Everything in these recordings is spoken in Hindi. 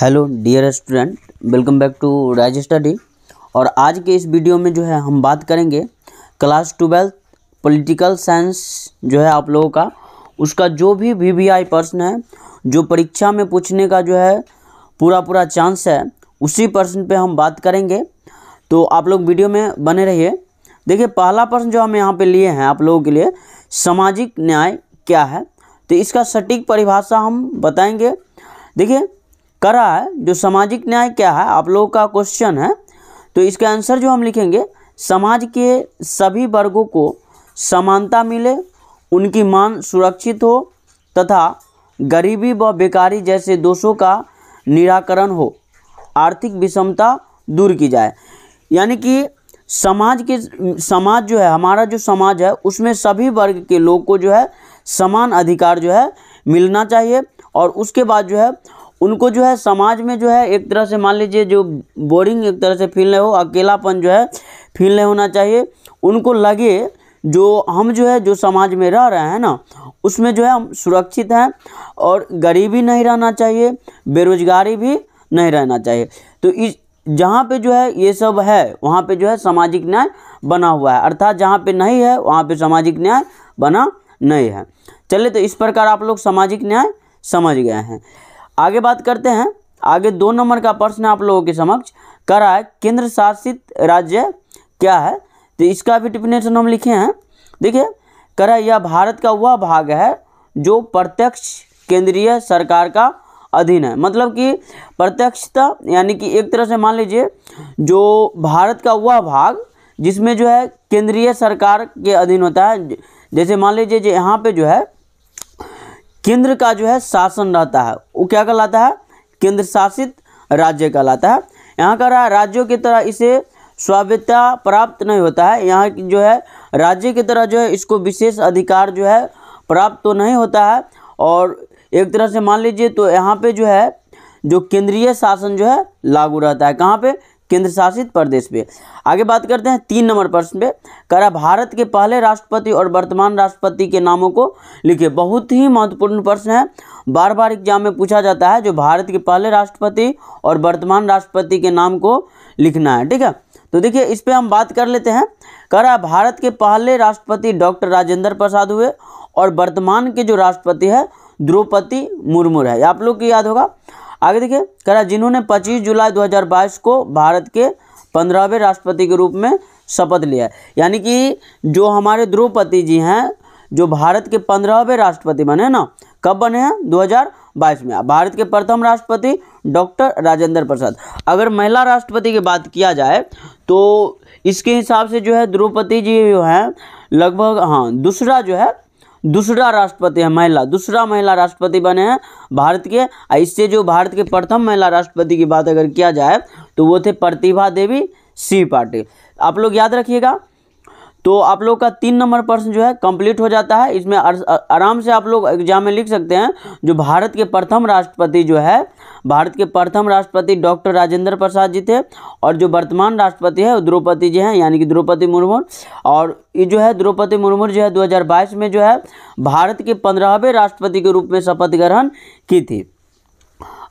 hello dear student welcome back to Raj study और आज के इस वीडियो में जो है हम बात करेंगे क्लास ट्वेल्थ पॉलिटिकल साइंस जो है आप लोगों का उसका जो भी वी वी आई पर्सन है जो परीक्षा में पूछने का जो है पूरा पूरा चांस है उसी पर्सन पे हम बात करेंगे तो आप लोग वीडियो में बने रहिए देखिए पहला प्रश्न जो हम यहाँ पर लिए हैं आप लोगों के लिए सामाजिक न्याय क्या है तो इसका सटीक परिभाषा हम बताएँगे देखिए करा है जो सामाजिक न्याय क्या है आप लोगों का क्वेश्चन है तो इसका आंसर जो हम लिखेंगे समाज के सभी वर्गों को समानता मिले उनकी मान सुरक्षित हो तथा गरीबी व बेकारी जैसे दोषों का निराकरण हो आर्थिक विषमता दूर की जाए यानी कि समाज के समाज जो है हमारा जो समाज है उसमें सभी वर्ग के लोग को जो है समान अधिकार जो है मिलना चाहिए और उसके बाद जो है उनको जो है समाज में जो है एक तरह से मान लीजिए जो बोरिंग एक तरह से फील नहीं हो अकेलापन जो है फील नहीं होना चाहिए उनको लगे जो हम जो है जो समाज में रह रहे हैं ना उसमें जो है हम सुरक्षित हैं और गरीबी नहीं रहना चाहिए बेरोजगारी भी नहीं रहना चाहिए तो इस जहाँ पे जो है ये सब है वहाँ पे जो है सामाजिक न्याय बना हुआ है अर्थात जहाँ पे नहीं है वहाँ पे सामाजिक न्याय बना नहीं है चलिए तो इस प्रकार आप लोग सामाजिक न्याय समझ गए हैं आगे बात करते हैं आगे दो नंबर का प्रश्न आप लोगों के समक्ष करा है केंद्र शासित राज्य क्या है तो इसका भी डिफिनेशन हम लिखे हैं देखिए करा यह भारत का वह भाग है जो प्रत्यक्ष केंद्रीय सरकार का अधीन है मतलब कि प्रत्यक्षता यानी कि एक तरह से मान लीजिए जो भारत का वह भाग जिसमें जो है केंद्रीय सरकार के अधीन होता है जैसे मान लीजिए जो यहाँ पे जो है केंद्र का जो है शासन रहता है वो क्या कहलाता है केंद्र शासित राज्य कहलाता है यहाँ कह रहा है राज्यों की तरह इसे स्वाभिता प्राप्त नहीं होता है यहाँ जो है राज्य की तरह जो है इसको विशेष अधिकार जो है प्राप्त तो नहीं होता है और एक तरह से मान लीजिए तो यहाँ पे जो है जो केंद्रीय शासन जो है लागू रहता है कहाँ पे केंद्र शासित प्रदेश पे आगे बात करते हैं तीन नंबर प्रश्न पे करा भारत के पहले राष्ट्रपति और वर्तमान राष्ट्रपति के नामों को लिखे बहुत ही महत्वपूर्ण प्रश्न है बार बार एग्जाम में पूछा जाता है जो भारत के पहले राष्ट्रपति और वर्तमान राष्ट्रपति के नाम को लिखना है ठीक है तो देखिए इस पर हम बात कर लेते हैं करा भारत के पहले राष्ट्रपति डॉक्टर राजेंद्र प्रसाद हुए और वर्तमान के जो राष्ट्रपति है द्रौपदी मुर्मू है आप लोग को याद होगा आगे देखिए कह रहा जिन्होंने 25 जुलाई 2022 को भारत के पंद्रहवें राष्ट्रपति के रूप में शपथ लिया यानी कि जो हमारे द्रौपदी जी हैं जो भारत के पंद्रहवें राष्ट्रपति बने ना कब बने हैं 2022 में भारत के प्रथम राष्ट्रपति डॉक्टर राजेंद्र प्रसाद अगर महिला राष्ट्रपति की बात किया जाए तो इसके हिसाब से जो है द्रौपदी जी जो है लगभग हाँ दूसरा जो है दूसरा राष्ट्रपति है महिला दूसरा महिला राष्ट्रपति बने हैं भारत के इससे जो भारत के प्रथम महिला राष्ट्रपति की बात अगर किया जाए तो वो थे प्रतिभा देवी सी पाटिल आप लोग याद रखिएगा तो आप लोग का तीन नंबर प्रश्न जो है कंप्लीट हो जाता है इसमें आराम से आप लोग एग्जाम में लिख सकते हैं जो भारत के प्रथम राष्ट्रपति जो है भारत के प्रथम राष्ट्रपति डॉक्टर राजेंद्र प्रसाद जी थे और जो वर्तमान राष्ट्रपति है द्रौपदी जी हैं यानी कि द्रौपदी मुर्मू और ये जो है द्रौपदी मुर्मू जो है दो में जो है भारत के पंद्रहवें राष्ट्रपति के रूप में शपथ ग्रहण की थी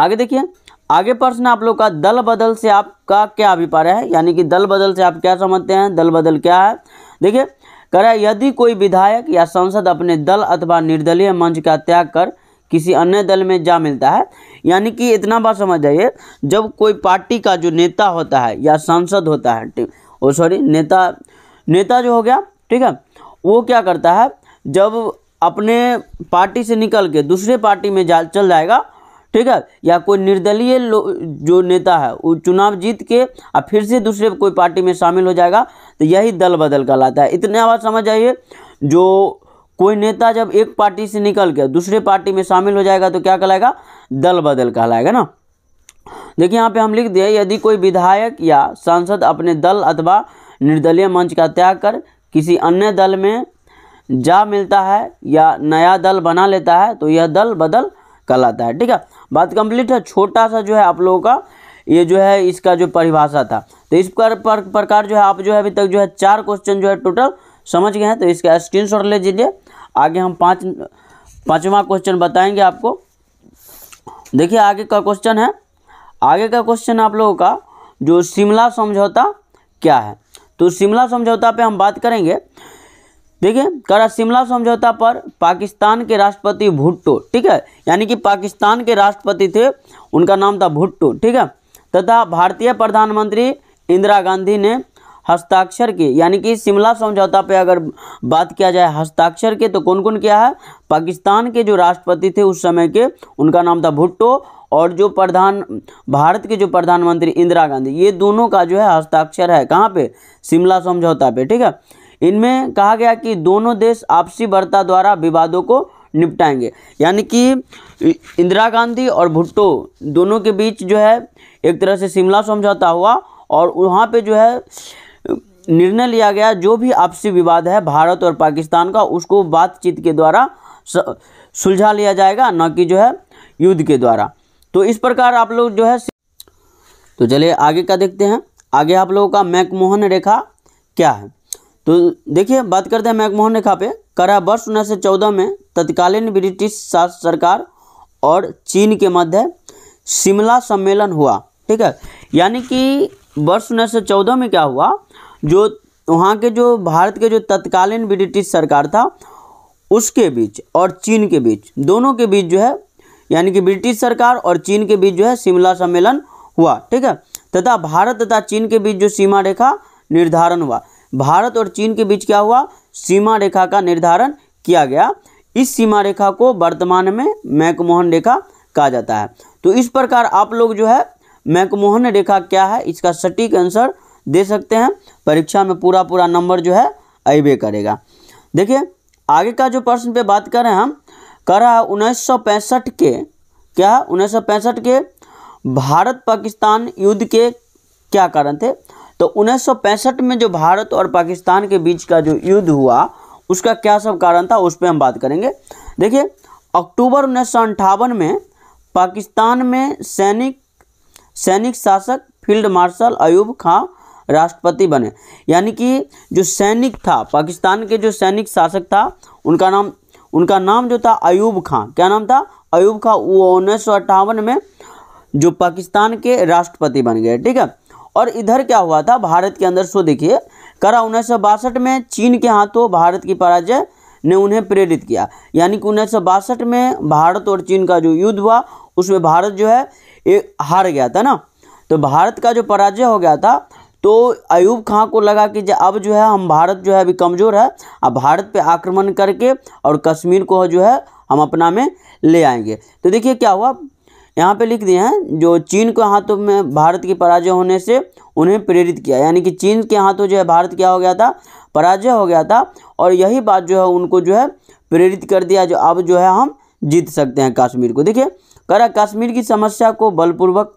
आगे देखिए आगे प्रश्न आप लोग का दल बदल से आपका क्या अभिप्राय है यानी कि दल बदल से आप क्या समझते हैं दल बदल क्या है देखिए कह रहा है यदि कोई विधायक या सांसद अपने दल अथवा निर्दलीय मंच का त्याग कर किसी अन्य दल में जा मिलता है यानी कि इतना बात समझ जाइए जब कोई पार्टी का जो नेता होता है या सांसद होता है ओ सॉरी नेता नेता जो हो गया ठीक है वो क्या करता है जब अपने पार्टी से निकल के दूसरे पार्टी में जा चल जाएगा ठीक है या कोई निर्दलीय जो नेता है वो चुनाव जीत के और फिर से दूसरे कोई पार्टी में शामिल हो जाएगा तो यही दल बदल कहलाता है इतने बात समझ आइए जो कोई नेता जब एक पार्टी से निकल के दूसरे पार्टी में शामिल हो जाएगा तो क्या कहलाएगा दल बदल कहलाएगा ना देखिए यहाँ पे हम लिख दिए यदि कोई विधायक या सांसद अपने दल अथवा निर्दलीय मंच का त्याग कर किसी अन्य दल में जा मिलता है या नया दल बना लेता है तो यह दल बदल कहलाता है ठीक है बात कंप्लीट है छोटा सा जो है आप लोगों का ये जो है इसका जो परिभाषा था तो इस पर, पर, प्रकार जो है आप जो है अभी तक जो है चार क्वेश्चन जो है टोटल समझ गए हैं तो इसका शॉट ले लीजिए आगे हम पाँच पाँचवा क्वेश्चन बताएंगे आपको देखिए आगे का क्वेश्चन है आगे का क्वेश्चन आप लोगों का जो शिमला समझौता क्या है तो शिमला समझौता पे हम बात करेंगे देखिए करा शिमला समझौता पर पाकिस्तान के राष्ट्रपति भुट्टो ठीक है यानी कि पाकिस्तान के राष्ट्रपति थे उनका नाम था भुट्टो ठीक है तथा भारतीय प्रधानमंत्री इंदिरा गांधी ने हस्ताक्षर के यानी कि शिमला समझौता पे अगर बात किया जाए हस्ताक्षर के तो कौन कौन किया है पाकिस्तान के जो राष्ट्रपति थे उस समय के उनका नाम था भुट्टो और जो प्रधान भारत के जो प्रधानमंत्री इंदिरा गांधी ये दोनों का जो है हस्ताक्षर है कहाँ पे शिमला समझौता पे ठीक है इनमें कहा गया कि दोनों देश आपसी वार्ता द्वारा विवादों को निपटाएंगे यानी कि इंदिरा गांधी और भुट्टो दोनों के बीच जो है एक तरह से शिमला समझौता हुआ और वहाँ पे जो है निर्णय लिया गया जो भी आपसी विवाद है भारत और पाकिस्तान का उसको बातचीत के द्वारा सुलझा लिया जाएगा न कि जो है युद्ध के द्वारा तो इस प्रकार आप लोग जो है तो चलिए आगे का देखते हैं आगे आप लोगों का मैकमोहन रेखा क्या है तो देखिए बात करते हैं मैकमोहन रेखा पे करा वर्ष उन्नीस सौ चौदह में तत्कालीन ब्रिटिश सरकार और चीन के मध्य शिमला सम्मेलन हुआ ठीक है यानी कि वर्ष उन्नीस सौ चौदह में क्या हुआ जो वहाँ के जो भारत के जो तत्कालीन ब्रिटिश सरकार था उसके बीच और चीन के बीच दोनों के बीच जो है यानी कि ब्रिटिश सरकार और चीन के बीच जो है शिमला सम्मेलन हुआ ठीक है तथा भारत तथा चीन के बीच जो सीमा रेखा निर्धारण हुआ भारत और चीन के बीच क्या हुआ सीमा रेखा का निर्धारण किया गया इस सीमा रेखा को वर्तमान में मैकमोहन रेखा कहा जाता है तो इस प्रकार आप लोग जो है मैकमोहन रेखा क्या है इसका सटीक आंसर दे सकते हैं परीक्षा में पूरा पूरा नंबर जो है अबे करेगा देखिए आगे का जो प्रश्न पे बात करें हम कर रहा है उन्नीस के क्या उन्नीस के भारत पाकिस्तान युद्ध के क्या कारण थे तो उन्नीस में जो भारत और पाकिस्तान के बीच का जो युद्ध हुआ उसका क्या सब कारण था उस पर हम बात करेंगे देखिए अक्टूबर उन्नीस में पाकिस्तान में सैनिक सैनिक शासक फील्ड मार्शल अयूब खां राष्ट्रपति बने यानी कि जो सैनिक था पाकिस्तान के जो सैनिक शासक था उनका नाम उनका नाम जो था अयूब खां क्या नाम था अयूब खां वो उन्नीस में जो पाकिस्तान के राष्ट्रपति बन गए ठीक है और इधर क्या हुआ था भारत के अंदर सो देखिए करा उन्नीस में चीन के हाथों भारत की पराजय ने उन्हें प्रेरित किया यानी कि उन्नीस में भारत और चीन का जो युद्ध हुआ उसमें भारत जो है एक हार गया था ना तो भारत का जो पराजय हो गया था तो अयूब खां को लगा कि अब जो है हम भारत जो है अभी कमज़ोर है अब भारत पे आक्रमण करके और कश्मीर को जो है हम अपना में ले आएंगे तो देखिए क्या हुआ यहाँ पे लिख दिए हैं जो चीन के हाथों में भारत की पराजय होने से उन्हें प्रेरित किया यानी कि चीन के हाथों जो है भारत क्या हो गया था पराजय हो गया था और यही बात जो है उनको जो है प्रेरित कर दिया जो अब जो है हम जीत सकते हैं कश्मीर को देखिए रहा कश्मीर की समस्या को बलपूर्वक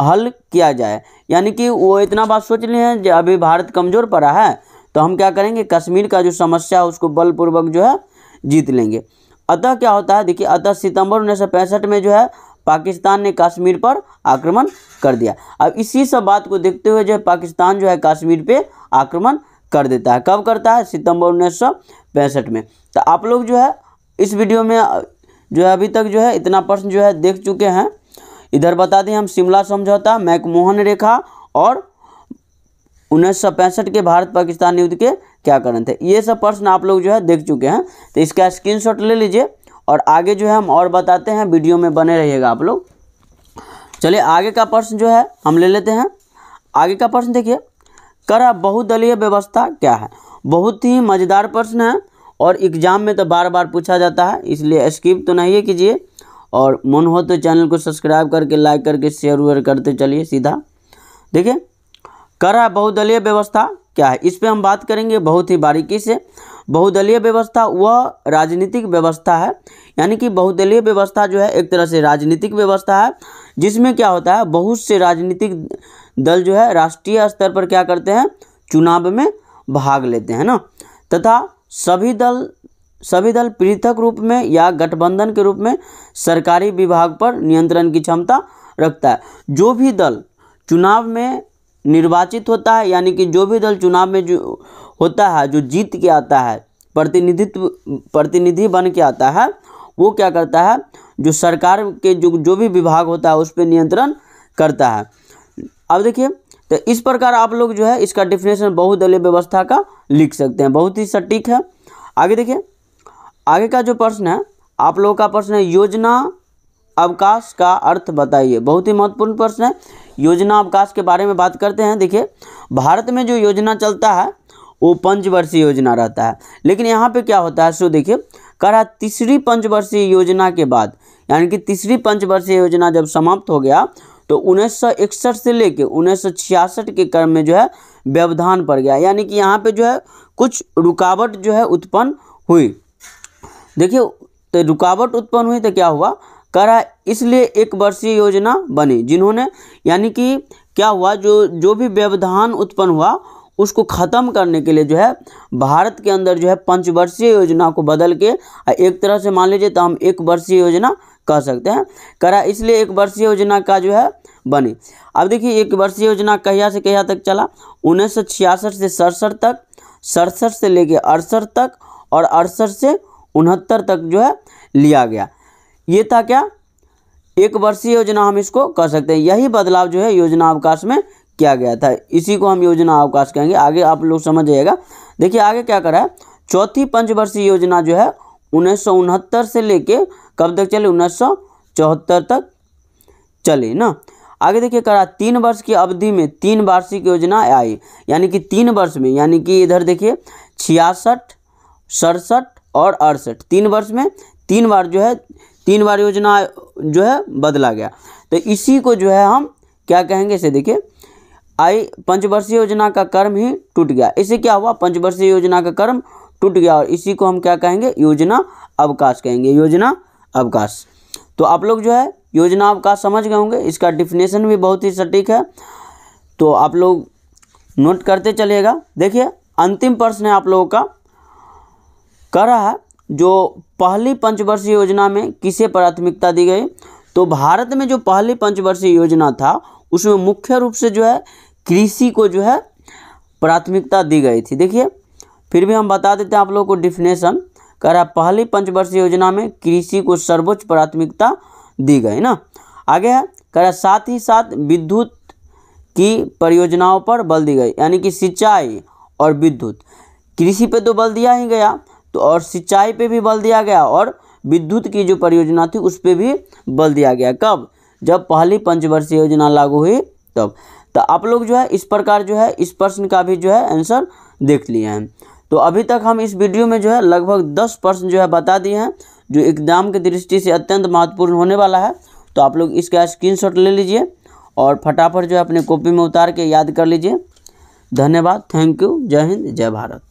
हल किया जाए यानी कि वो इतना बात सोच लिए हैं जो अभी भारत कमज़ोर पड़ा है तो हम क्या करेंगे कश्मीर का जो समस्या है उसको बलपूर्वक जो है जीत लेंगे अतः क्या होता है देखिए अतः सितंबर उन्नीस में जो है पाकिस्तान ने कश्मीर पर आक्रमण कर दिया अब इसी सब बात को देखते हुए जो है पाकिस्तान जो है कश्मीर पे आक्रमण कर देता है कब करता है सितंबर उन्नीस में तो आप लोग जो है इस वीडियो में जो है अभी तक जो है इतना प्रश्न जो है देख चुके हैं इधर बता दें हम शिमला समझौता मैकमोहन रेखा और उन्नीस के भारत पाकिस्तान युद्ध के क्या कारण थे ये सब प्रश्न आप लोग जो है देख चुके हैं तो इसका स्क्रीनशॉट ले लीजिए और आगे जो है हम और बताते हैं वीडियो में बने रहिएगा आप लोग चलिए आगे का प्रश्न जो है हम ले लेते हैं आगे का प्रश्न देखिए कर बहुदलीय व्यवस्था क्या है बहुत ही मज़ेदार प्रश्न है और एग्ज़ाम में तो बार बार पूछा जाता है इसलिए स्किप तो नहीं कीजिए और मन हो तो चैनल को सब्सक्राइब करके लाइक करके शेयर वेयर करते चलिए सीधा देखिए कर बहुदलीय व्यवस्था क्या है इस पर हम बात करेंगे बहुत ही बारीकी से बहुदलीय व्यवस्था वह राजनीतिक व्यवस्था है यानी कि बहुदलीय व्यवस्था जो है एक तरह से राजनीतिक व्यवस्था है जिसमें क्या होता है बहुत से राजनीतिक दल जो है राष्ट्रीय स्तर पर क्या करते हैं चुनाव में भाग लेते हैं ना तथा सभी दल सभी दल पृथक रूप में या गठबंधन के रूप में सरकारी विभाग पर नियंत्रण की क्षमता रखता है जो भी दल चुनाव में निर्वाचित होता है यानी कि जो भी दल चुनाव में जो होता है जो जीत के आता है प्रतिनिधित्व प्रतिनिधि बन के आता है वो क्या करता है जो सरकार के जो जो भी विभाग होता है उस पर नियंत्रण करता है अब देखिए तो इस प्रकार आप लोग जो है इसका डिफिनेशन बहुदलीय व्यवस्था का लिख सकते हैं बहुत ही सटीक है आगे देखिए आगे का जो प्रश्न है आप लोगों का प्रश्न है योजना अवकाश का अर्थ बताइए बहुत ही महत्वपूर्ण प्रश्न है योजना अवकाश के बारे में बात करते हैं देखिए भारत में जो योजना चलता है वो पंचवर्षीय योजना रहता है लेकिन यहाँ पे क्या होता है सो देखिए कह रहा तीसरी पंचवर्षीय योजना के बाद यानी कि तीसरी पंचवर्षीय योजना जब समाप्त हो गया तो उन्नीस से लेकर उन्नीस के क्रम में जो है व्यवधान पड़ गया यानी कि यहाँ पर जो है कुछ रुकावट जो है उत्पन्न हुई देखिए तो रुकावट उत्पन्न हुई तो क्या हुआ करा इसलिए एक वर्षीय योजना बनी जिन्होंने यानी कि क्या हुआ जो जो भी व्यवधान उत्पन्न हुआ उसको ख़त्म करने के लिए जो है भारत के अंदर जो है पंचवर्षीय योजना को बदल के एक तरह से मान लीजिए तो हम एक वर्षीय योजना कह सकते हैं करा इसलिए एक वर्षीय योजना का जो है बनी अब देखिए एक वर्षीय योजना कहिया से कहिया तक चला उन्नीस सौ छियासठ से सड़सठ तक सड़सठ से लेके अड़सठ तक और अड़सठ से उनहत्तर तक जो है लिया गया ये था क्या एक वर्षीय योजना हम इसको कर सकते हैं यही बदलाव जो है योजना अवकाश में किया गया था इसी को हम योजना अवकाश कहेंगे आगे आप लोग समझ जाएगा देखिए आगे क्या करा है चौथी पंचवर्षीय योजना जो है उन्नीस से लेके कब तक चले उन्नीस तक चले ना आगे देखिए करा तीन वर्ष की अवधि में तीन वार्षिक योजना आई यानी कि तीन वर्ष में यानी कि इधर देखिए छियासठ सड़सठ और अड़सठ तीन वर्ष में तीन बार जो है तीन बार योजना जो है बदला गया तो इसी को जो है हम क्या कहेंगे इसे देखिए आई पंचवर्षीय योजना का कर्म ही टूट गया इसे क्या हुआ पंचवर्षीय योजना का कर्म टूट गया और इसी को हम क्या कहेंगे योजना अवकाश कहेंगे योजना अवकाश तो आप लोग जो है योजना अवकाश समझ गए होंगे इसका डिफिनेशन भी बहुत ही सटीक है तो आप लोग नोट करते चलिएगा देखिए अंतिम प्रश्न है आप लोगों का कर रहा है जो पहली पंचवर्षीय योजना में किसे प्राथमिकता दी गई तो भारत में जो पहली पंचवर्षीय योजना था उसमें मुख्य रूप से जो है कृषि को जो है प्राथमिकता दी गई थी देखिए फिर भी हम बता देते हैं आप लोगों को डिफिनेशन कह रहा पहली पंचवर्षीय योजना में कृषि को सर्वोच्च प्राथमिकता दी गई ना आगे है कह रहा साथ ही साथ विद्युत की परियोजनाओं पर बल दी गई यानी कि सिंचाई और विद्युत कृषि पे तो बल दिया ही गया तो और सिंचाई पे भी बल दिया गया और विद्युत की जो परियोजना थी उस पर भी बल दिया गया कब जब पहली पंचवर्षीय योजना लागू हुई तब तो आप लोग जो है इस प्रकार जो है इस प्रश्न का भी जो है आंसर देख लिए हैं तो अभी तक हम इस वीडियो में जो है लगभग दस प्रश्न जो है बता दिए हैं जो एग्जाम की दृष्टि से अत्यंत महत्वपूर्ण होने वाला है तो आप लोग इसका स्क्रीनशॉट ले लीजिए और फटाफट जो है अपने कॉपी में उतार के याद कर लीजिए धन्यवाद थैंक यू जय हिंद जय भारत